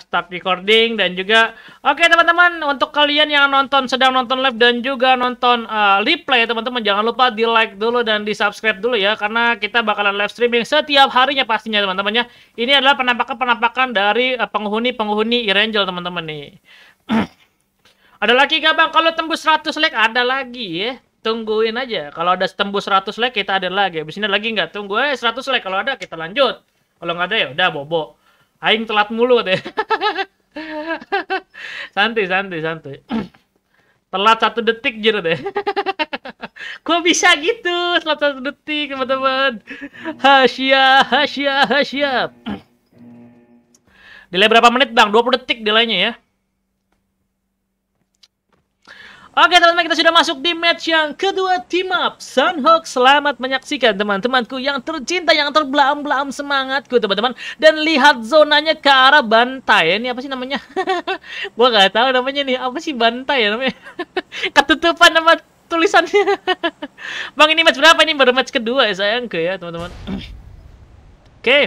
stop recording dan juga oke okay, teman-teman untuk kalian yang nonton sedang nonton live dan juga nonton uh, replay teman-teman jangan lupa di like dulu dan di subscribe dulu ya karena kita bakalan live streaming setiap harinya pastinya teman-teman ya ini adalah penampakan penampakan dari uh, eh, penghuni penghuni Irangel teman-teman nih ada lagi gak bang kalau tembus 100 like ada lagi ya tungguin aja kalau ada tembus 100 like kita ada lagi abis ini lagi nggak tunggu eh 100 like kalau ada kita lanjut kalau nggak ada ya udah bobo aing telat mulu deh, santai santai santai telat satu detik jero deh kok bisa gitu telat satu detik teman-teman hasya hasya hasya delay berapa menit bang 20 detik delaynya ya Oke teman-teman kita sudah masuk di match yang kedua team up Sunhawk selamat menyaksikan teman-temanku yang tercinta yang terbelam-belam semangatku teman-teman Dan lihat zonanya ke arah bantai ini apa sih namanya Gua gak tahu namanya nih apa sih bantai ya namanya Ketutupan nama tulisannya Bang ini match berapa ini baru match kedua ya sayangku ya teman-teman Oke okay.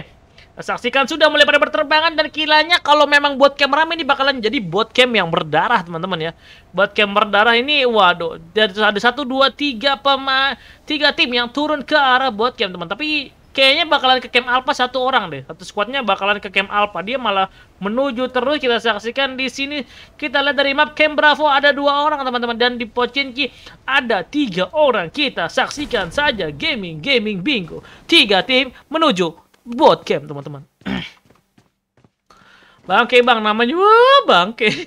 Saksikan sudah mulai pada berterbangan dan kilanya kalau memang buat cam ini bakalan jadi buat cam yang berdarah teman-teman ya. Buat cam berdarah ini waduh ada satu dua tiga pemain tiga tim yang turun ke arah buat cam teman. Tapi kayaknya bakalan ke camp Alpha satu orang deh. Satu squadnya bakalan ke camp Alpha. Dia malah menuju terus kita saksikan di sini kita lihat dari map camp Bravo ada dua orang teman-teman dan di Pochinki ada tiga orang. Kita saksikan saja gaming gaming bingo. Tiga tim menuju game teman-teman. bangke, Bang. Namanya wah, Bangke.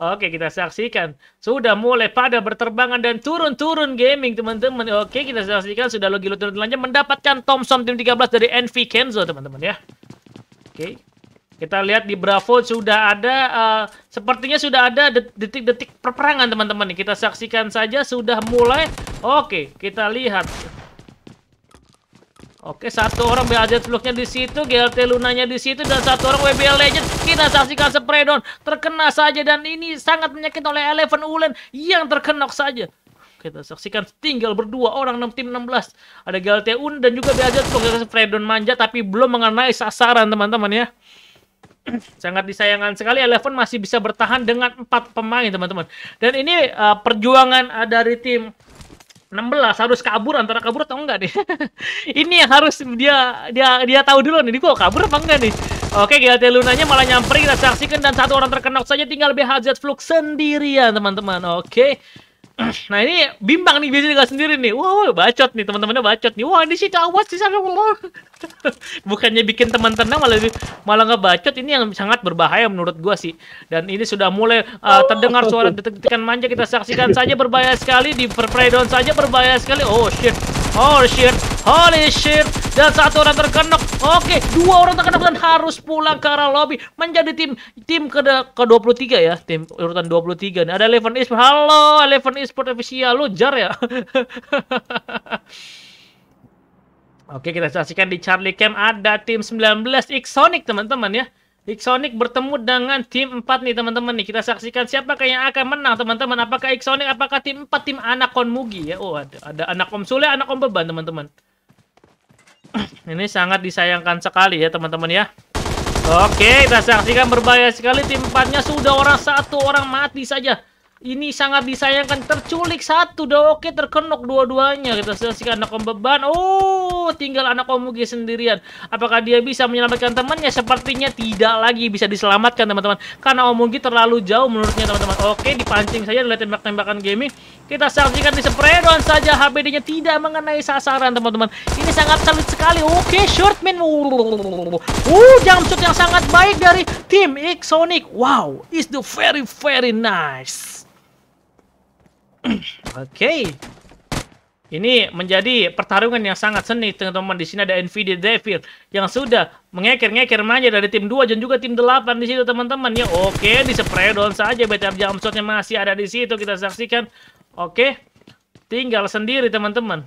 Oke, kita saksikan. Sudah mulai pada berterbangan dan turun-turun gaming, teman-teman. Oke, kita saksikan sudah logi turun lanjut mendapatkan Thompson tim 13 dari NV Kenzo, teman-teman ya. Oke. Kita lihat di Bravo sudah ada uh, sepertinya sudah ada detik-detik perperangan, teman-teman. Kita saksikan saja sudah mulai. Oke, kita lihat. Oke, satu orang BAZ Fluknya di situ, GLT Lunanya di situ, dan satu orang WBL Legend. Kita saksikan Spredon terkena saja, dan ini sangat menyakiti oleh Eleven Ulen yang terkena saja. Kita saksikan tinggal berdua orang 6 tim 16. Ada GLT Un dan juga BAZ Fluk. Spredon manja tapi belum mengenai sasaran teman-teman ya. Sangat disayangkan sekali Eleven masih bisa bertahan dengan empat pemain teman-teman. Dan ini uh, perjuangan uh, dari tim 16 harus kabur antara kabur atau enggak nih. ini yang harus dia dia dia tahu dulu nih, kok kabur apa enggak nih. Oke, GLT Lunanya malah nyamperin kita saksikan dan satu orang terkenal saja tinggal BHZ Flux sendirian, teman-teman. Oke. nah ini bimbang nih biasanya gak sendiri nih wow bacot nih teman-temannya bacot nih wah ini sih cawat sih sana bukannya bikin teman tenang malah malah nggak bacot ini yang sangat berbahaya menurut gua sih dan ini sudah mulai uh, oh. terdengar suara detik-detikan manja kita saksikan saja berbahaya sekali di perpredon saja berbahaya sekali oh shit oh shit holy shit dan satu orang terkena. Oke, dua orang terkena dan harus pulang ke arah lobby menjadi tim tim ke ke-23 ya, tim urutan 23 nih. Ada Eleven Esports. Halo Eleven Esports official lu jar ya. Oke, kita saksikan di Charlie Camp ada tim 19 Xonic teman-teman ya. Xonic bertemu dengan tim 4 nih teman-teman nih. Kita saksikan siapakah yang akan menang teman-teman. Apakah Xonic apakah tim 4 tim anak Konmugi ya? Oh, ada, ada anak Om Sule, anak Om Beban teman-teman. Ini sangat disayangkan sekali ya teman-teman ya. Oke, kita saksikan berbahaya sekali tim sudah orang satu orang mati saja. Ini sangat disayangkan terculik satu oke terkenok dua-duanya kita saksikan anak om beban. Oh, tinggal anak Omugi sendirian. Apakah dia bisa menyelamatkan temannya? Sepertinya tidak lagi bisa diselamatkan teman-teman karena Omugi terlalu jauh menurutnya teman-teman. Oke, dipancing saja oleh tembak-tembakan gaming. Kita saksikan di spreadon saja HBD-nya tidak mengenai sasaran teman-teman. Ini sangat sulit sekali. Oke, short shortman. Uh, jump shot yang sangat baik dari tim X Wow, is the very very nice. Oke. Okay. Ini menjadi pertarungan yang sangat seni, teman-teman. Di sini ada Nvidia Devil yang sudah mengeker-ngeker manja dari tim 2 dan juga tim 8 di situ, teman-teman. Ya, oke, okay. di spray down saja. BTR jumpshotnya masih ada di situ, kita saksikan. Oke, okay. tinggal sendiri, teman-teman.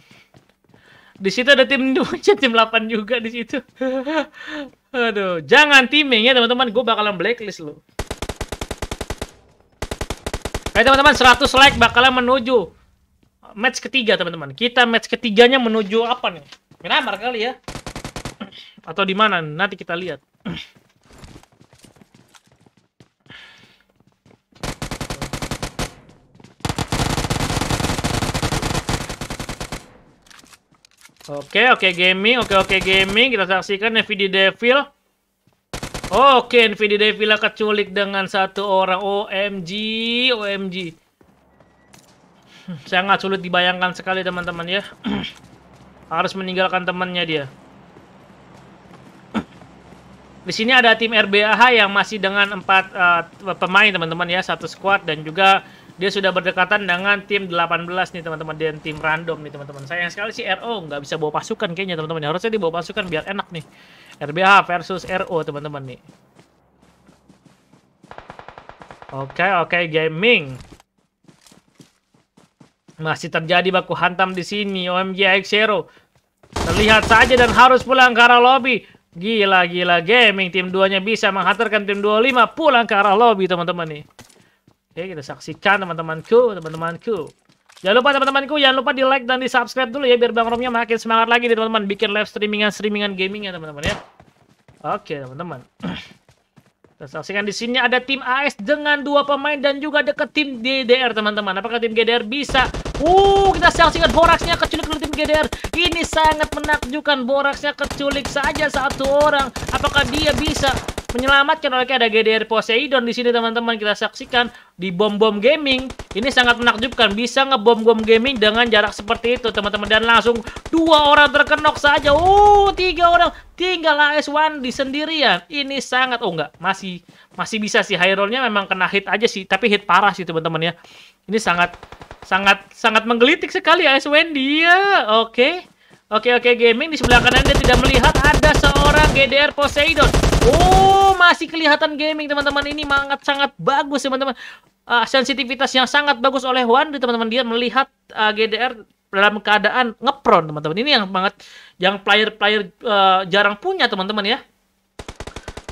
Di situ ada tim 2, ya, tim 8 juga di situ. Aduh, jangan timing ya, teman-teman. Gue bakalan blacklist lo. Baik eh, teman-teman, 100 like bakalan menuju match ketiga teman-teman. Kita match ketiganya menuju apa nih? Myanmar kali ya. Atau di mana? Nanti kita lihat. Oke, okay, oke okay, gaming, oke okay, oke gaming. Kita saksikan ya video Devil. Oke, Nvidia Devila keculik dengan satu orang. OMG, OMG. Hmm, sangat sulit dibayangkan sekali teman-teman ya. Harus meninggalkan temannya dia. Di sini ada tim RBAH yang masih dengan empat uh, pemain teman-teman ya, satu squad dan juga dia sudah berdekatan dengan tim 18 nih teman-teman dan tim random nih teman-teman. Sayang sekali sih RO nggak bisa bawa pasukan kayaknya teman-teman. Harusnya dia bawa pasukan biar enak nih. RBH versus RO teman-teman nih. Oke, okay, oke okay, gaming. Masih terjadi baku hantam di sini OMG X0. Terlihat saja dan harus pulang ke arah lobby. Gila, gila gaming tim duanya bisa menghantarkan tim 25 pulang ke arah lobby teman-teman nih. Oke, okay, kita saksikan teman-temanku, teman-temanku. Jangan lupa teman-temanku, jangan lupa di like dan di subscribe dulu ya biar Bang Romnya makin semangat lagi nih teman-teman bikin live streamingan streamingan gaming ya teman-teman ya. Oke teman-teman. Kita saksikan di sini ada tim AS dengan dua pemain dan juga deket tim GDR teman-teman. Apakah tim GDR bisa? Uh, kita saksikan boraksnya keculik oleh tim GDR. Ini sangat menakjubkan boraksnya keculik saja satu orang. Apakah dia bisa? menyelamatkan oleh ada GDR Poseidon di sini teman-teman kita saksikan di bom-bom gaming ini sangat menakjubkan bisa ngebom-bom gaming dengan jarak seperti itu teman-teman dan langsung dua orang terkenok saja uh tiga orang tinggal AS1 di sendirian ini sangat oh enggak masih masih bisa sih high rollnya memang kena hit aja sih tapi hit parah sih teman-teman ya ini sangat sangat sangat menggelitik sekali AS1 dia ya, ya. oke okay. Oke oke gaming di sebelah kanan dia tidak melihat ada seorang GDR Poseidon Oh, masih kelihatan gaming teman-teman. Ini sangat-sangat bagus teman-teman. Uh, sensitivitas yang sangat bagus oleh Wandi teman-teman. Dia melihat uh, ah, GDR dalam keadaan ngepron teman-teman. Ini yang banget yang player-player uh, jarang punya teman-teman ya.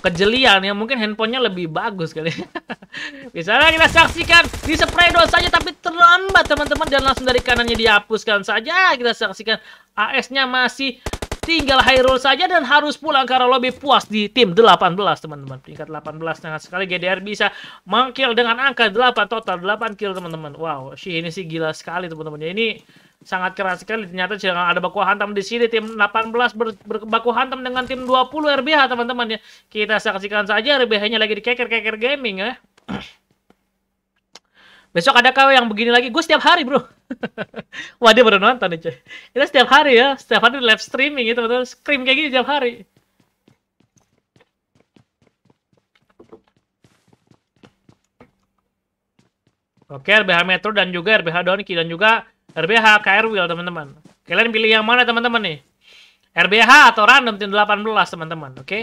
Kejelian ya mungkin handphonenya lebih bagus kali. Misalnya kita saksikan di spray saja tapi terlambat teman-teman dan langsung dari kanannya dihapuskan saja. Kita saksikan AS-nya masih Tinggal Hyrule saja dan harus pulang karena lebih puas di tim 18 teman-teman. Peringkat 18 dengan sekali GDR bisa mangkil dengan angka 8 total 8 kill teman-teman. Wow, sih ini sih gila sekali teman-teman. Ya, ini sangat keras sekali ternyata jangan ada baku hantam di sini tim 18 ber, berbaku hantam dengan tim 20 RBH teman-teman ya kita saksikan saja RBH-nya lagi di keker keker gaming ya besok ada kau yang begini lagi gue setiap hari bro Wah dia baru nonton nih Itu setiap hari ya, setiap hari live streaming itu betul scream kayak gini setiap hari. Oke, RBH Metro dan juga RBH Donki dan juga RBH KRWil teman-teman. Kalian pilih yang mana teman-teman nih? RBH atau random tim 18 teman-teman, oke?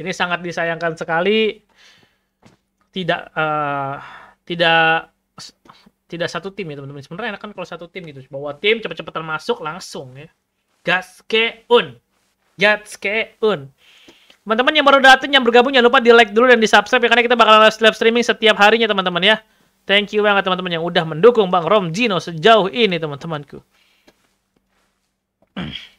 Ini sangat disayangkan sekali tidak uh, tidak tidak satu tim ya teman-teman sebenarnya enak kan kalau satu tim gitu bawa tim cepet-cepetan masuk langsung ya gaskeun Un teman-teman yang baru datang yang bergabung jangan lupa di like dulu dan di subscribe ya karena kita live, live streaming setiap harinya teman-teman ya thank you banget teman-teman yang udah mendukung bang Rom Gino sejauh ini teman-temanku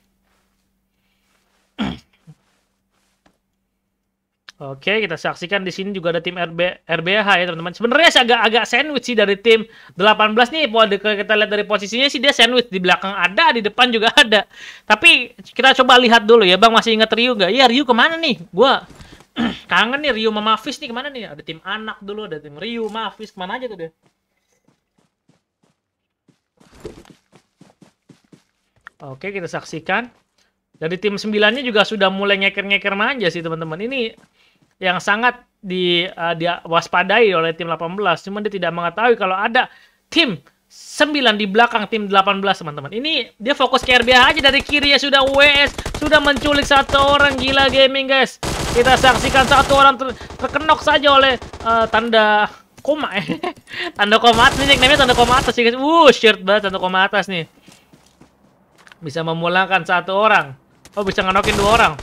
Oke, kita saksikan di sini juga ada tim RB, RBH ya teman-teman. Sebenarnya sih agak-agak sandwich sih dari tim 18 nih. Kalau kita lihat dari posisinya sih dia sandwich di belakang ada, di depan juga ada. Tapi kita coba lihat dulu ya, Bang masih ingat Ryu nggak? Iya Ryu kemana nih? Gua kangen nih Ryu sama Mavis nih kemana nih? Ada tim anak dulu, ada tim Ryu, Mavis kemana aja tuh dia? Oke, kita saksikan. Dari tim sembilannya juga sudah mulai ngeker-ngeker manja sih teman-teman. Ini yang sangat di uh, eh, diwaspadai oleh tim 18. Cuman dia tidak mengetahui kalau ada tim 9 di belakang tim 18 teman-teman. Ini dia fokus ke RBA aja dari kiri ya sudah WS sudah menculik satu orang gila gaming guys. Kita saksikan satu orang ter terkenok saja oleh uh, tanda koma eh. tanda koma atas nih namanya tanda koma atas sih guys. Uh, shirt banget tanda koma atas nih. Bisa memulangkan satu orang. Oh, bisa ngenokin dua orang.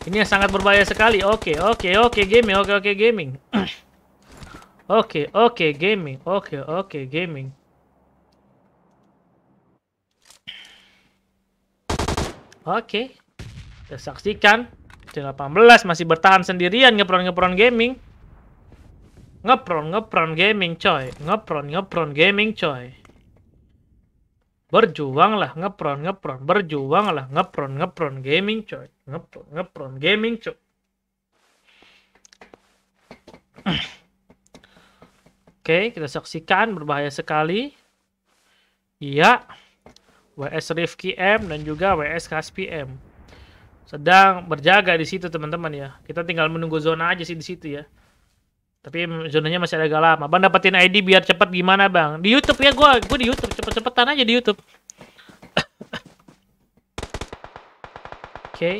Ini yang sangat berbahaya sekali. Oke, okay, oke, okay, oke okay, gaming, oke, oke gaming. Oke, oke gaming, oke, oke gaming. Oke, kita saksikan C18 masih bertahan sendirian ngepron-ngepron gaming. Ngepron, ngepron gaming coy. Ngepron, ngepron gaming coy. Berjuanglah ngepron, ngepron. Berjuanglah ngepron, ngepron gaming coy ngepron ngepron gaming cok Oke, kita saksikan berbahaya sekali. Iya. WS Rifki M dan juga WS Kaspi M. Sedang berjaga di situ teman-teman ya. Kita tinggal menunggu zona aja sih di situ ya. Tapi zonanya masih agak lama. Bang dapetin ID biar cepet gimana bang? Di YouTube ya gue, gue di YouTube cepet-cepetan aja di YouTube. Oke. Okay.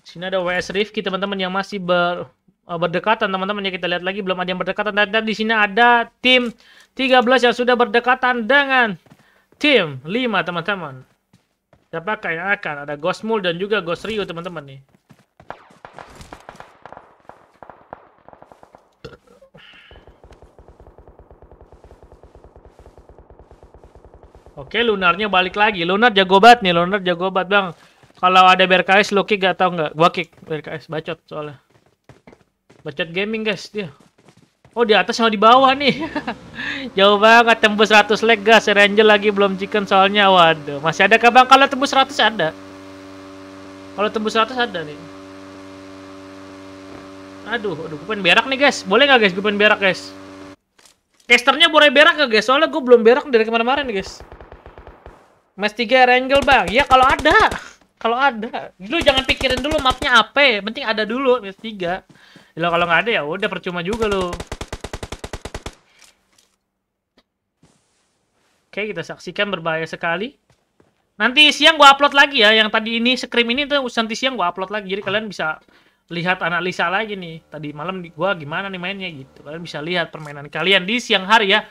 Sini ada WS Rifki teman-teman yang masih ber eh, berdekatan teman-teman ya kita lihat lagi belum ada yang berdekatan dan, dan di sini ada tim 13 yang sudah berdekatan dengan tim 5 teman-teman siapakah yang akan ada Ghost Mul dan juga Ghost Rio teman-teman nih Oke, Lunarnya balik lagi. Lunar jago banget nih, Lunar jago banget, Bang. Kalau ada BRKS lu kick atau enggak? Gua kick BRKS bacot soalnya. Bacot gaming, guys, dia. Oh, di atas sama di bawah nih. Jauh banget tembus 100 leg, guys. Ranger lagi belum chicken soalnya. Waduh, masih ada kah, Bang? Kalau tembus 100 ada. Kalau tembus 100 ada nih. Aduh, aduh, gue pengen berak nih guys. Boleh nggak guys, gue pengen berak guys. Casternya boleh berak nggak guys? Soalnya gue belum berak dari kemarin-kemarin guys. Mas 3 Rangel bang. Ya kalau ada. Kalau ada. Lu jangan pikirin dulu mapnya apa. Penting ada dulu Mas 3. Ya, lo kalau nggak ada ya udah percuma juga lo. Oke, kita saksikan berbahaya sekali. Nanti siang gua upload lagi ya yang tadi ini scream ini tuh nanti siang gua upload lagi. Jadi kalian bisa lihat analisa lagi nih. Tadi malam gua gimana nih mainnya gitu. Kalian bisa lihat permainan kalian di siang hari ya.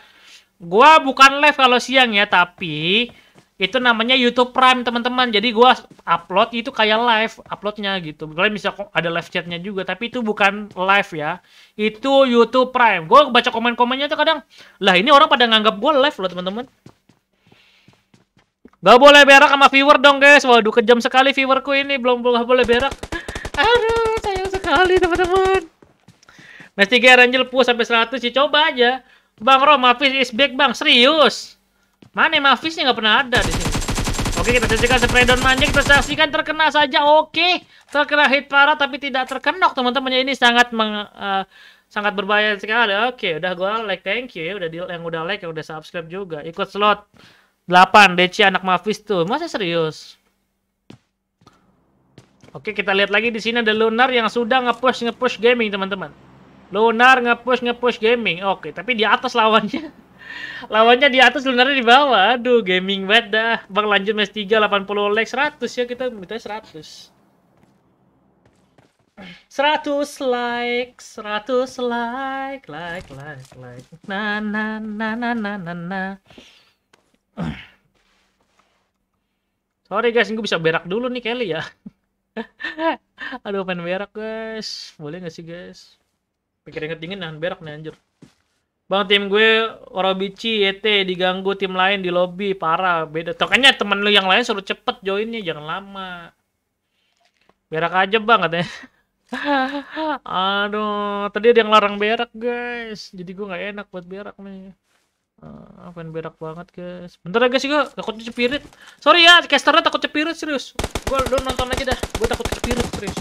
Gua bukan live kalau siang ya, tapi itu namanya YouTube Prime teman-teman jadi gua upload itu kayak live uploadnya gitu kalian bisa ada live chatnya juga tapi itu bukan live ya itu YouTube Prime gua baca komen-komennya tuh kadang lah ini orang pada nganggap gue live loh teman-teman Gak boleh berak sama viewer dong guys Waduh kejam sekali viewerku ini Belum gak boleh berak Aduh sayang sekali teman-teman Mesti Angel push sampai 100 sih coba aja Bang Rom maafin is back bang serius Mana Mavisnya nggak pernah ada di sini. Oke, kita saksikan Spreadon Manjing. Kita saksikan terkena saja. Oke, terkena hit parah tapi tidak terkenok teman-temannya. Ini sangat meng, uh, sangat berbahaya sekali. Oke, udah gue like. Thank you ya. Udah di, yang udah like, yang udah subscribe juga. Ikut slot 8 DC anak Mavis tuh. Masa serius? Oke, kita lihat lagi di sini ada Lunar yang sudah nge-push nge-push gaming, teman-teman. Lunar nge-push nge-push gaming. Oke, tapi di atas lawannya Lawannya di atas, sebenarnya di bawah. Aduh, gaming banget dah. Bang lanjut match 3, 80 lag, 100 ya. Kita minta 100. 100 like, 100 like, like, like, like. Na na na na na na na. Sorry guys, gue bisa berak dulu nih Kelly ya. Aduh, pengen berak guys. Boleh gak sih guys? Pikir inget dingin nahan berak nih anjir. Bang tim gue Orobici YT e diganggu tim lain di lobby parah beda. Tokennya temen lu yang lain suruh cepet joinnya jangan lama. Berak aja bang katanya. Aduh, tadi ada yang larang berak guys. Jadi gue nggak enak buat berak nih. Uh, eh, pengen berak banget guys. Bentar ya guys gue takut cepirit. Sorry ya, casternya takut cepirit serius. Gue lu nonton aja dah. Gue takut cepirit serius.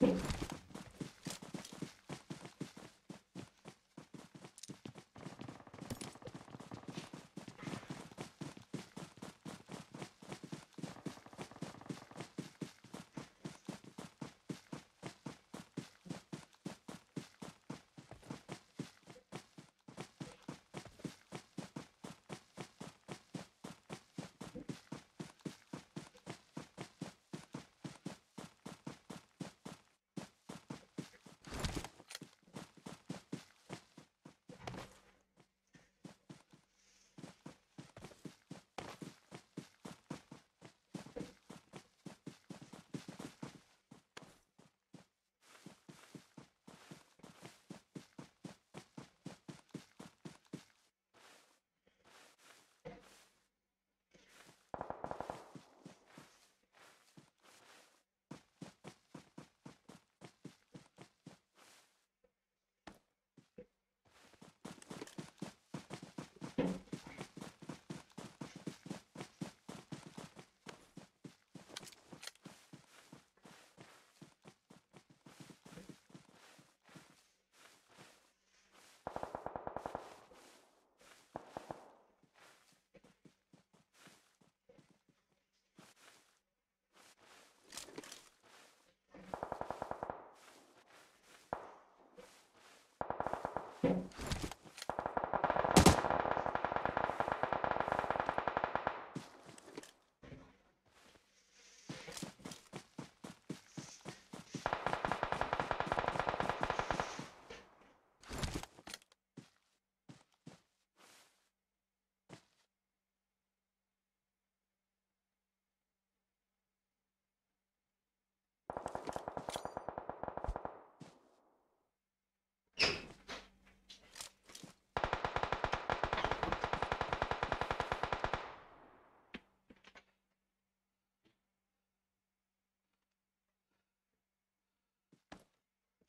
Thank you Thank you.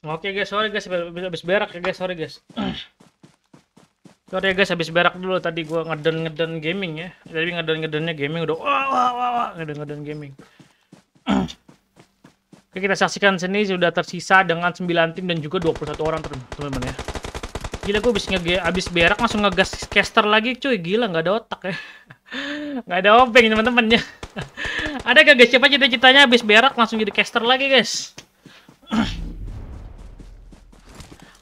Oke guys, sorry guys, habis berak ya guys, sorry guys. sorry guys, habis berak dulu tadi gue ngeden ngeden gaming ya. Tadi ngeden ngedennya gaming udah wah wah wah, wah ngeden ngeden gaming. Oke, kita saksikan sini sudah tersisa dengan 9 tim dan juga 21 orang teman-teman ya. Gila gue habis, nge habis berak langsung ngegas caster lagi cuy. Gila nggak ada otak ya. nggak ada obeng teman temannya ada gak guys siapa cita-citanya habis berak langsung jadi caster lagi guys.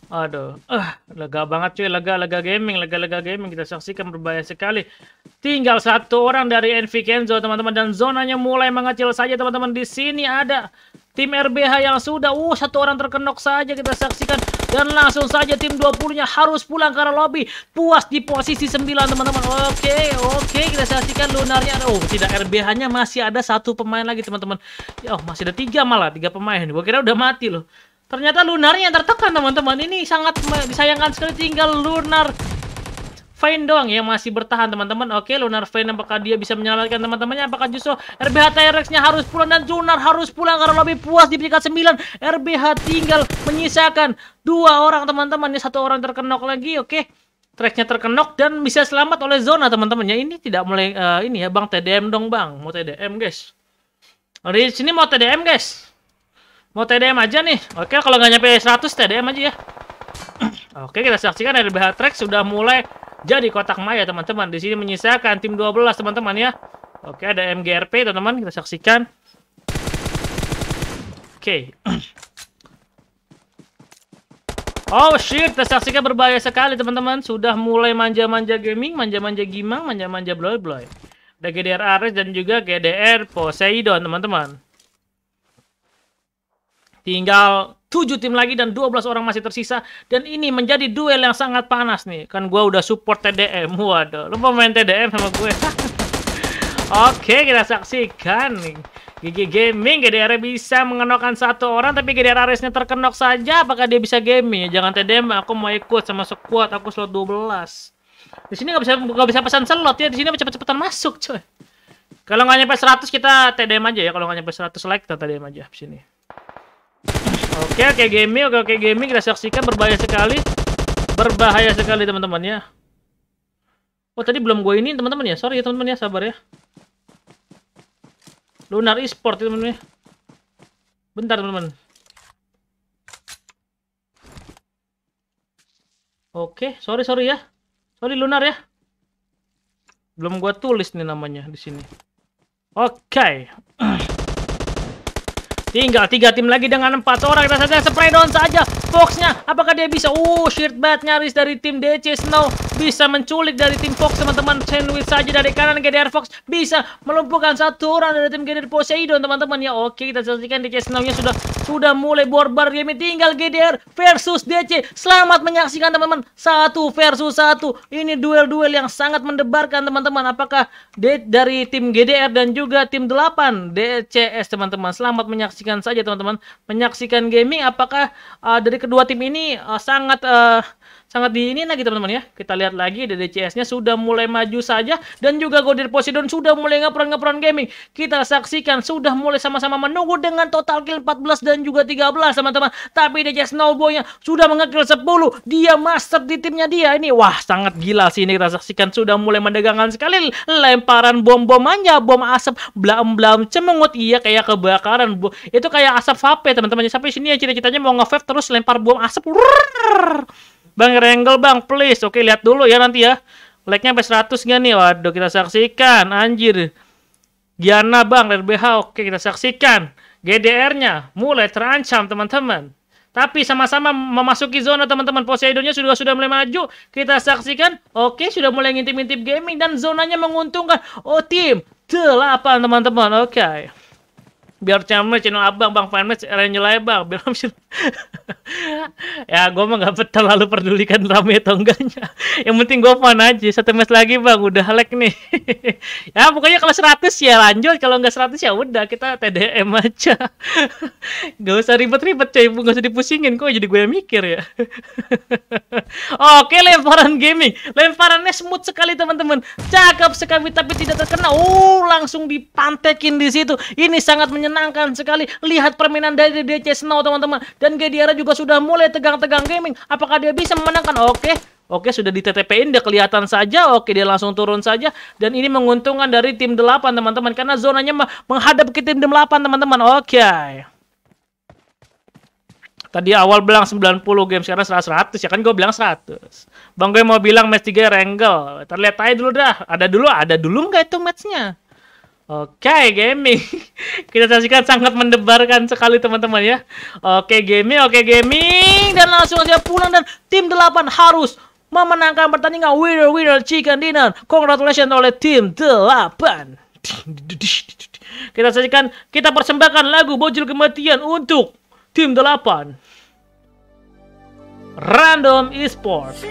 Aduh, ah, lega banget cuy, lega-lega gaming, lega-lega gaming kita saksikan berbahaya sekali. Tinggal satu orang dari NV Kenzo teman-teman dan zonanya mulai mengecil saja teman-teman. Di sini ada tim RBH yang sudah, uh satu orang terkenok saja kita saksikan dan langsung saja tim 20-nya harus pulang karena lobby puas di posisi 9 teman-teman. Oke, oke kita saksikan lunarnya. Oh, tidak RBH-nya masih ada satu pemain lagi teman-teman. Ya, oh, masih ada tiga malah, tiga pemain. Gue kira udah mati loh. Ternyata lunarnya yang tertekan teman-teman. Ini sangat disayangkan sekali tinggal lunar Vayne doang yang masih bertahan teman-teman. Oke, Lunar Vayne apakah dia bisa menyelamatkan teman-temannya? Apakah justru RBH TRX nya harus pulang dan Lunar harus pulang karena lebih puas di peringkat 9. RBH tinggal menyisakan dua orang teman-teman. Ini satu orang terkenok lagi, oke. Tracknya terkenok dan bisa selamat oleh zona teman-temannya. Ini tidak mulai uh, ini ya, Bang TDM dong, Bang. Mau TDM, guys. Di sini mau TDM, guys. Mau TDM aja nih. Oke, kalau nggak nyampe 100 TDM aja ya. Oke, kita saksikan RBH Track sudah mulai jadi kotak maya, teman-teman. Di sini menyisakan tim 12, teman-teman ya. Oke, ada MGRP, teman-teman. Kita saksikan. Oke. Oh shit, kita saksikan berbahaya sekali, teman-teman. Sudah mulai manja-manja gaming, manja-manja gimang, manja-manja bloy-bloy. Ada GDR Ares dan juga GDR Poseidon, teman-teman. Tinggal 7 tim lagi dan 12 orang masih tersisa dan ini menjadi duel yang sangat panas nih. Kan gue udah support TDM. Waduh, lu mau main TDM sama gue. Oke, kita saksikan nih. Gigi Gaming GDR bisa mengenokan satu orang tapi GDR Aresnya terkenok saja apakah dia bisa gaming jangan TDM aku mau ikut sama squad aku slot 12 di sini nggak bisa nggak bisa pesan slot ya di sini cepet-cepetan masuk coy kalau nggak nyampe 100 kita TDM aja ya kalau nggak nyampe 100 like kita TDM aja di sini Oke, oke gaming, oke oke gaming kita saksikan berbahaya sekali. Berbahaya sekali teman-teman ya. Oh, tadi belum gue ini teman-teman ya. Sorry ya teman-teman ya, sabar ya. Lunar Esport ya, teman-teman ya. Bentar teman-teman. Oke, sorry sorry ya. Sorry Lunar ya. Belum gue tulis nih namanya di sini. Oke. Okay. Tinggal tiga tim lagi dengan empat orang. Kita saja spray down saja. Foxnya, apakah dia bisa? Uh, shirt bat nyaris dari tim DC Snow bisa menculik dari tim Fox teman-teman sandwich saja dari kanan GDR Fox bisa melumpuhkan satu orang dari tim GDR Poseidon teman-teman ya oke kita saksikan DC Snow-nya sudah sudah mulai borbar game tinggal GDR versus DC selamat menyaksikan teman-teman satu versus satu ini duel-duel yang sangat mendebarkan teman-teman apakah dari tim GDR dan juga tim 8 DCS teman-teman selamat menyaksikan saja teman-teman menyaksikan gaming apakah uh, dari kedua tim ini uh, sangat uh, sangat diinin lagi teman-teman ya. Kita lihat lagi DDCS-nya sudah mulai maju saja dan juga Godir Poseidon sudah mulai ngeperan-ngeperan gaming. Kita saksikan sudah mulai sama-sama menunggu dengan total kill 14 dan juga 13 teman-teman. Tapi DDCS Snowboy-nya sudah mengekill 10. Dia master di timnya dia ini. Wah, sangat gila sih ini kita saksikan sudah mulai mendegangkan sekali lemparan bom-bom aja, bom asap blam-blam cemungut iya kayak kebakaran. Itu kayak asap vape teman-teman. Sampai sini ya cerita-ceritanya mau nge terus lempar bom asap. Rrrr. Bang Rengel bang, please. Oke, lihat dulu ya nanti ya. Like-nya sampai 100 gak nih? Waduh, kita saksikan. Anjir. Giana bang, RBH. Oke, kita saksikan. GDR-nya mulai terancam, teman-teman. Tapi sama-sama memasuki zona teman-teman. Poseidonnya sudah sudah mulai maju. Kita saksikan. Oke, sudah mulai ngintip-ngintip gaming dan zonanya menguntungkan. Oh, tim 8 teman-teman. Oke. Okay biar channel channel abang bang fanmatch renjelai bang biar ya gue mah gak nggak lalu pedulikan rame atau enggaknya yang penting gue fan aja satu match lagi bang udah lag nih ya pokoknya kalau 100 ya lanjut kalau nggak seratus ya udah kita TDM aja gak usah ribet-ribet coy gak usah dipusingin kok jadi gue yang mikir ya oke lemparan gaming lemparannya smooth sekali teman-teman cakep sekali tapi tidak terkena oh langsung dipantekin di situ ini sangat menyenangkan menyenangkan sekali lihat permainan dari DC Snow teman-teman. Dan Gediara juga sudah mulai tegang-tegang gaming. Apakah dia bisa memenangkan? Oke. Oke, sudah di TTP-in, dia kelihatan saja. Oke, dia langsung turun saja. Dan ini menguntungkan dari tim 8, teman-teman. Karena zonanya menghadap ke tim 8, teman-teman. Oke. Tadi awal bilang 90 game, sekarang 100, ya kan gue bilang 100. Bang gue mau bilang match 3 Rangel. Terlihat aja dulu dah. Ada dulu, ada dulu nggak itu matchnya? Oke, gaming. Kita saksikan sangat mendebarkan sekali teman-teman ya. Oke, gaming, oke gaming dan langsung saja pulang dan tim 8 harus memenangkan pertandingan winner winner chicken dinner. Congratulations oleh tim 8. Kita saksikan kita persembahkan lagu Bojol Kematian untuk tim 8. Random Esports.